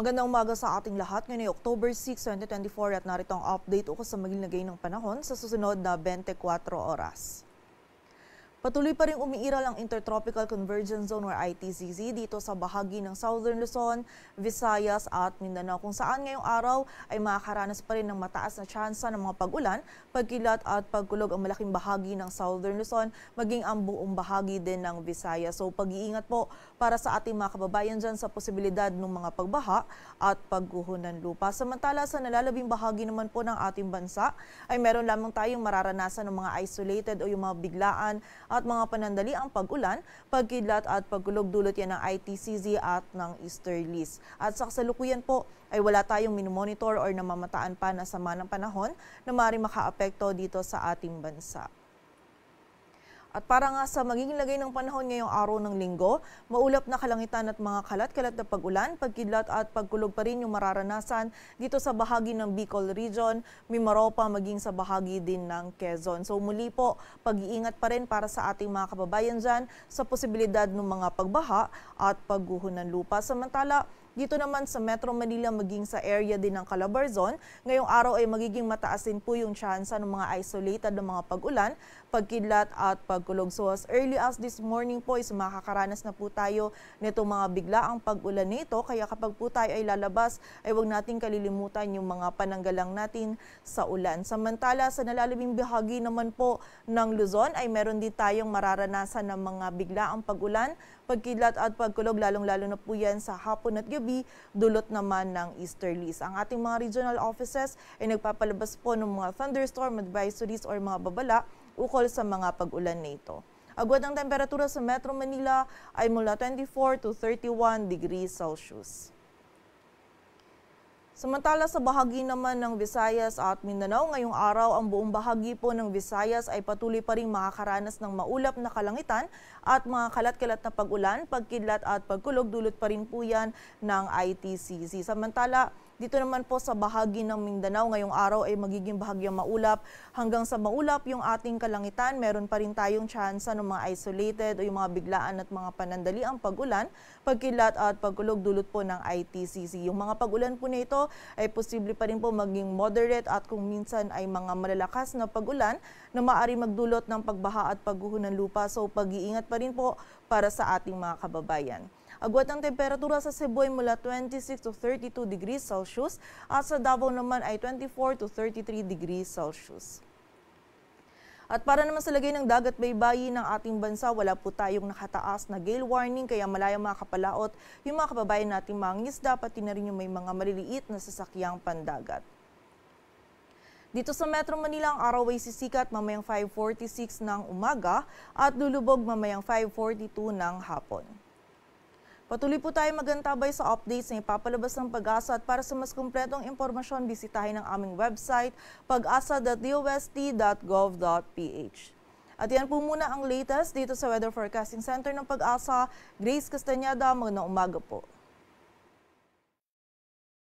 Magandang umaga sa ating lahat. Ngayon ay October 6, 2024 at narito ang update ukos sa maglilagay ng panahon sa susunod na 24 oras. Patuloy pa rin umiiral ang Intertropical Convergence Zone or ITCZ dito sa bahagi ng Southern Luzon, Visayas at Mindanao kung saan ngayong araw ay makakaranas pa rin ng mataas na tsansa ng mga pag-ulan, pagkilat at pagkulog ang malaking bahagi ng Southern Luzon maging ang buong bahagi din ng Visayas. So pag-iingat po para sa ating mga kababayan dyan sa posibilidad ng mga pagbaha at pagguho ng lupa. Samantala sa nalalabing bahagi naman po ng ating bansa ay meron lamang tayong mararanasan ng mga isolated o yung mga biglaan at mga panandali ang pag-ulan, pagkidlat at pagkulog dulot yan ng ITCZ at ng Easterlies. At sa kasalukuyan po ay wala tayong minumonitor or namamataan pa na sama ng panahon na maaaring makaapekto dito sa ating bansa. At para nga sa magiging lagay ng panahon ngayong araw ng linggo, maulap na kalangitan at mga kalat-kalat na pagulan, pagkidlat at pagkulog pa rin yung mararanasan dito sa bahagi ng Bicol Region, Mimaropa maging sa bahagi din ng Quezon. So muli po, pag-iingat pa rin para sa ating mga kababayan dyan sa posibilidad ng mga pagbaha at pagguho ng lupa. Samantala, dito naman sa Metro Manila maging sa area din ng Calabarzon, ngayong araw ay magiging mataas din po yung tsansa ng mga isolated ng mga pag-ulan, pagkidlat at pagkulog. So as early as this morning po is makakaranas na po tayo nito mga biglaang pag-ulan nito. Kaya kapag po tayo ay lalabas, ay huwag natin kalilimutan yung mga pananggalang natin sa ulan. Samantala sa nalaliming bahagi naman po ng Luzon ay meron din tayong mararanasan ng mga biglaang pag-ulan, pagkidlat at pagkulog, lalong-lalo na po yan sa hapon at gabi Jollibee, dulot naman ng easterlies. Ang ating mga regional offices ay nagpapalabas po ng mga thunderstorm advisories or mga babala ukol sa mga pag-ulan nito. ito. Agwat ang temperatura sa Metro Manila ay mula 24 to 31 degrees Celsius. Samantala sa bahagi naman ng Visayas at Mindanao, ngayong araw ang buong bahagi po ng Visayas ay patuloy pa rin makakaranas ng maulap na kalangitan at mga kalat-kalat na pagulan, pagkidlat at pagkulog dulot pa rin po yan ng ITCC. Samantala, dito naman po sa bahagi ng Mindanao ngayong araw ay magiging bahagyang maulap. Hanggang sa maulap yung ating kalangitan, meron pa rin tayong tsansa ng mga isolated o yung mga biglaan at mga panandaliang pagulan, pagkilat at pagkulog dulot po ng ITCC. Yung mga pagulan po na ito ay posible pa rin po maging moderate at kung minsan ay mga malalakas na pagulan na maaari magdulot ng pagbaha at pagguho ng lupa. So pag-iingat pa rin po para sa ating mga kababayan. Agwat ng temperatura sa Cebu ay mula 26 to 32 degrees Celsius at sa Davao naman ay 24 to 33 degrees Celsius. At para naman sa lagay ng dagat baybayin ng ating bansa, wala po tayong nakataas na gale warning kaya malaya mga kapalaot yung mga kababayan natin mangis dapat na rin yung may mga maliliit na sasakyang pandagat. Dito sa Metro Manila, ang araw ay sisikat mamayang 5.46 ng umaga at lulubog mamayang 5.42 ng hapon. Patuloy po tayo magantabay sa updates na ipapalabas ng pag-asa at para sa mas kumpletong impormasyon, bisitahin ang aming website pagasa.dost.gov.ph. asadostgovph At yan po muna ang latest dito sa Weather Forecasting Center ng Pag-asa. Grace Castañeda, magandang umaga po.